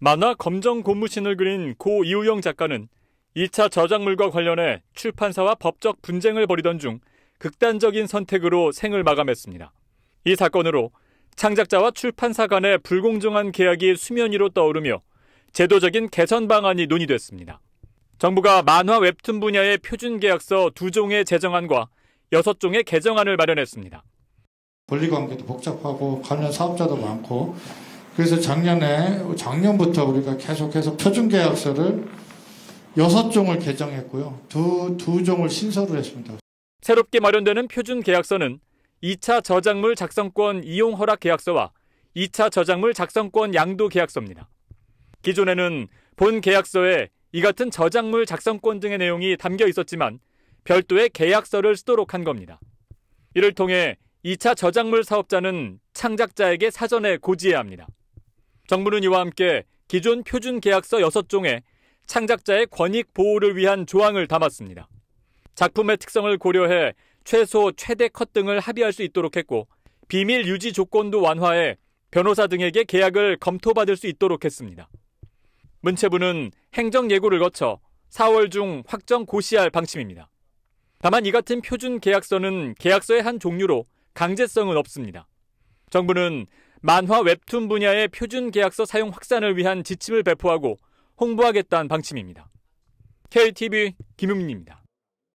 만화 검정 고무신을 그린 고 이우영 작가는 2차 저작물과 관련해 출판사와 법적 분쟁을 벌이던 중 극단적인 선택으로 생을 마감했습니다. 이 사건으로 창작자와 출판사 간의 불공정한 계약이 수면 위로 떠오르며 제도적인 개선 방안이 논의됐습니다. 정부가 만화 웹툰 분야의 표준 계약서 2종의 제정안과 6종의 개정안을 마련했습니다. 권리 관계도 복잡하고 관련 사업자도 많고 그래서 작년에 작년부터 우리가 계속해서 표준계약서를 여섯 종을 개정했고요. 두, 두 종을 신설을 했습니다. 새롭게 마련되는 표준계약서는 2차 저작물 작성권 이용 허락 계약서와 2차 저작물 작성권 양도 계약서입니다. 기존에는 본 계약서에 이 같은 저작물 작성권 등의 내용이 담겨 있었지만 별도의 계약서를 쓰도록 한 겁니다. 이를 통해 2차 저작물 사업자는 창작자에게 사전에 고지해야 합니다. 정부는 이와 함께 기존 표준 계약서 6종에 창작자의 권익 보호를 위한 조항을 담았습니다. 작품의 특성을 고려해 최소 최대 컷 등을 합의할 수 있도록 했고 비밀 유지 조건도 완화해 변호사 등에게 계약을 검토받을 수 있도록 했습니다. 문체부는 행정 예고를 거쳐 4월 중 확정 고시할 방침입니다. 다만 이 같은 표준 계약서는 계약서의 한 종류로 강제성은 없습니다. 정부는 만화 웹툰 분야의 표준 계약서 사용 확산을 위한 지침을 배포하고 홍보하겠다는 방침입니다. KTV 김용민입니다.